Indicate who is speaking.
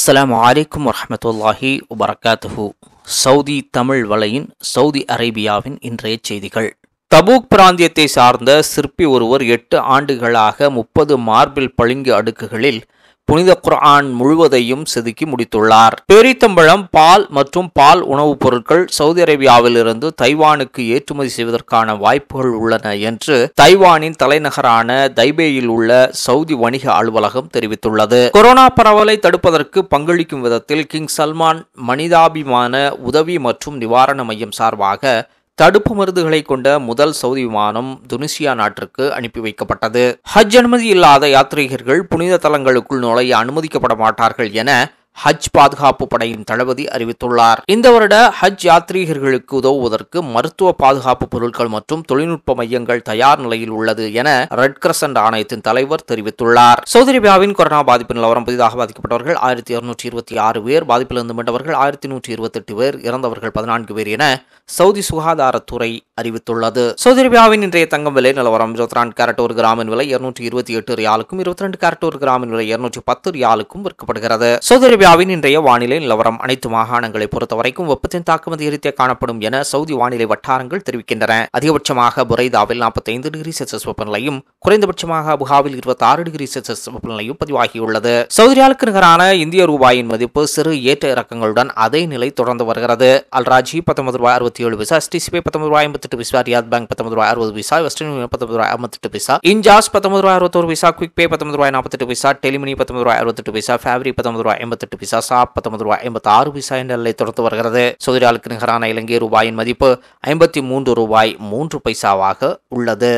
Speaker 1: அஸ்லாம் வலைக்கும் வரமத்துல்லாஹி வபரகாத்துஹு சவுதி தமிழ் வலையின் சவுதி அரேபியாவின் இன்றைய செய்திகள் தபூக் பிராந்தியத்தை சார்ந்த சிற்பி ஒருவர் எட்டு ஆண்டுகளாக முப்பது மார்பிள் பளிங்கு அடுக்குகளில் புனித குர்ஆன் முழுவதையும் செதுக்கி முடித்துள்ளார் பேரித்தம்பழம் பால் மற்றும் பால் உணவுப் பொருட்கள் சவுதி அரேபியாவிலிருந்து தைவானுக்கு ஏற்றுமதி செய்வதற்கான வாய்ப்புகள் உள்ளன என்று தைவானின் தலைநகரான தைபேயில் உள்ள சவுதி வணிக அலுவலகம் தெரிவித்துள்ளது கொரோனா பரவலை தடுப்பதற்கு பங்களிக்கும் விதத்தில் கிங் சல்மான் மனிதாபிமான உதவி மற்றும் நிவாரண மையம் சார்பாக தடுப்பு மருந்துகளை கொண்ட முதல் சவுதி விமானம் துனிசியா நாட்டிற்கு அனுப்பி வைக்கப்பட்டது ஹஜ் அனுமதி இல்லாத யாத்ரீகர்கள் புனித தலங்களுக்குள் நுழைய அனுமதிக்கப்பட மாட்டார்கள் என ஹஜ் பாதுகாப்பு படையின் தளபதி அறிவித்துள்ளார் இந்த வருட ஹஜ் யாத்ரீகர்களுக்கு உதவுவதற்கு மருத்துவ பாதுகாப்பு பொருட்கள் மற்றும் தொழில்நுட்ப மையங்கள் தயார் நிலையில் உள்ளது என ரெட் கிரசன்ட் ஆணையத்தின் தலைவர் தெரிவித்துள்ளார் சவுதி அரேபியாவின் கொரோனா பாதிப்பு நிலவரம் புதிதாக பாதிக்கப்பட்டவர்கள் ஆயிரத்தி இருநூற்றி இருபத்தி ஆறு பேர் பாதிப்பிலிருந்து மீண்டவர்கள் ஆயிரத்தி நூற்றி இருபத்தி எட்டு பேர் இறந்தவர்கள் பதினான்கு பேர் என சவுதி சுகாதாரத்துறை அறிவித்துள்ளது சவுதி அரேபியாவின் இன்றைய தங்கம் விலை நிலவரம் இருபத்தி நான்கு கேரட் ஒரு கிராமின் விலை இருநூற்றி இருபத்தி எட்டு ரியாலுக்கும் இருபத்தி ரெண்டு கேரட் ஒரு கிராமின் விலை இருநூற்றி பத்து ரியாலுக்கும் விற்கப்படுகிறது சவுதி அரேபியா இந்தியாவின் இன்றைய வானிலை நிலவரம் அனைத்து மாகாணங்களை பொறுத்தவரைக்கும் வெப்பத்தின் தாக்கம் அதிகரித்தே காணப்படும் என சவுதி வானிலை வட்டாரங்கள் தெரிவிக்கின்றன அதிகபட்சமாக புரைதாவில் நாற்பத்தைந்து டிகிரி செல்சியஸ் வெப்பநிலையும் குறைந்தபட்சமாக புகாவில் இருபத்தி ஆறு டிகிரி செல்சியஸ் வெப்பநிலையும் பதிவாகியுள்ளது சவுதியாளுக்கு நிகரான இந்திய ரூபாயின் மதிப்பு சிறு ஏற்ற இறக்கங்களுடன் அதே நிலை தொடர்ந்து வருகிறது அல்ராஜி பத்தொன்பது ரூபாய் அறுபத்தி ஏழு பைசா எஸ்டிசிபி பத்தொன்பது ரூபாய் எட்டு பைசா ரியாத் பேங்க் பத்தொன்பது ரூபாய் அறுபது பைசா வெஸ்டர்ன் யூனியன் பத்தொன்பது ரூபாய் எட்டு பைசா இன்ஜாஸ் பத்தொன்பது ரூபாய் அறுபத்தொரு பைசா குவிக் பே பத்தொன்பது ரூபாய் எட்டு பைசா டெலிமினி பத்தொன்பது ரூபாய் அறுபத்தெட்டு பைசா ஃபேப்ரி பத்தொன்பது ரூபாய் எண்பத்தெட்டு பிசா நாற்பத்தொன்பது ரூபாய் ஐம்பத்தி ஆறு பிசா என்ற நிலை தொடர்ந்து வருகிறது சவுதிராலுக்கு நிகரான இலங்கை ரூபாயின் மதிப்பு ஐம்பத்தி மூன்று ரூபாய் மூன்று பைசாவாக உள்ளது